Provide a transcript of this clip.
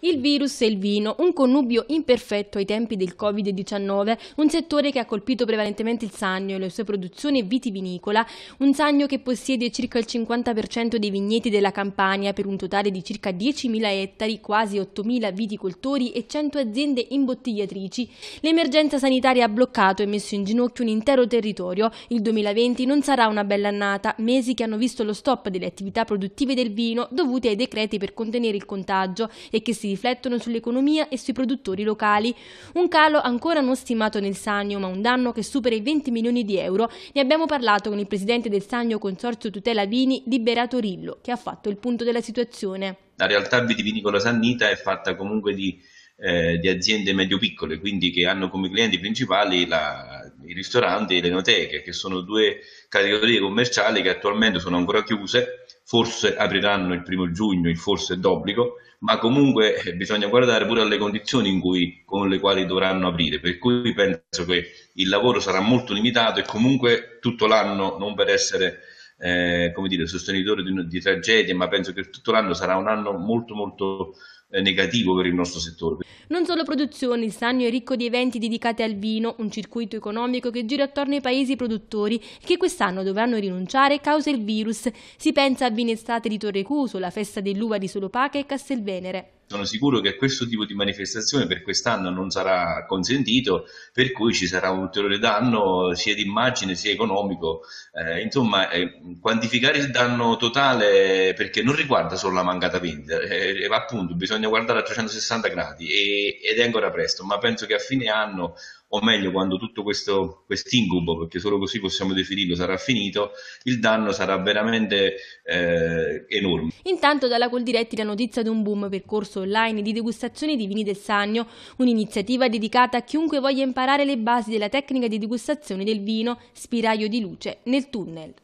Il virus e il vino, un connubio imperfetto ai tempi del Covid-19, un settore che ha colpito prevalentemente il Sannio e le sue produzioni vitivinicola, un Sannio che possiede circa il 50% dei vigneti della Campania per un totale di circa 10.000 ettari, quasi 8.000 viticoltori e 100 aziende imbottigliatrici. L'emergenza sanitaria ha bloccato e messo in ginocchio un intero territorio. Il 2020 non sarà una bella annata, mesi che hanno visto lo stop delle attività produttive del vino dovute ai decreti per contenere il contagio e che si riflettono sull'economia e sui produttori locali. Un calo ancora non stimato nel Sannio, ma un danno che supera i 20 milioni di euro. Ne abbiamo parlato con il presidente del Sannio Consorzio Tutela Vini, Liberato Rillo, che ha fatto il punto della situazione. La realtà vitivinicola-sannita è fatta comunque di, eh, di aziende medio-piccole, quindi che hanno come clienti principali la i ristoranti e le noteche, che sono due categorie commerciali che attualmente sono ancora chiuse, forse apriranno il primo giugno, il forse è d'obbligo, ma comunque eh, bisogna guardare pure alle condizioni cui, con le quali dovranno aprire, per cui penso che il lavoro sarà molto limitato e comunque tutto l'anno non per essere eh, come dire, sostenitore di, di tragedie, ma penso che tutto l'anno sarà un anno molto molto eh, negativo per il nostro settore. Non solo produzioni, Sannio è ricco di eventi dedicati al vino, un circuito economico che gira attorno ai paesi produttori che quest'anno dovranno rinunciare causa il virus. Si pensa a Vinestate di Torrecuso, la festa dell'uva di Solopaca e Castelvenere sono sicuro che questo tipo di manifestazione per quest'anno non sarà consentito, per cui ci sarà un ulteriore danno sia di immagine sia economico. Eh, insomma, eh, quantificare il danno totale perché non riguarda solo la mancata vendita, eh, eh appunto bisogna guardare a 360 gradi e, ed è ancora presto, ma penso che a fine anno o meglio quando tutto questo quest'incubo, perché solo così possiamo definirlo, sarà finito, il danno sarà veramente eh, enorme. Intanto dalla Coldiretti la notizia di un boom percorso online di degustazione di vini del Sannio, un'iniziativa dedicata a chiunque voglia imparare le basi della tecnica di degustazione del vino, spiraglio di luce nel tunnel.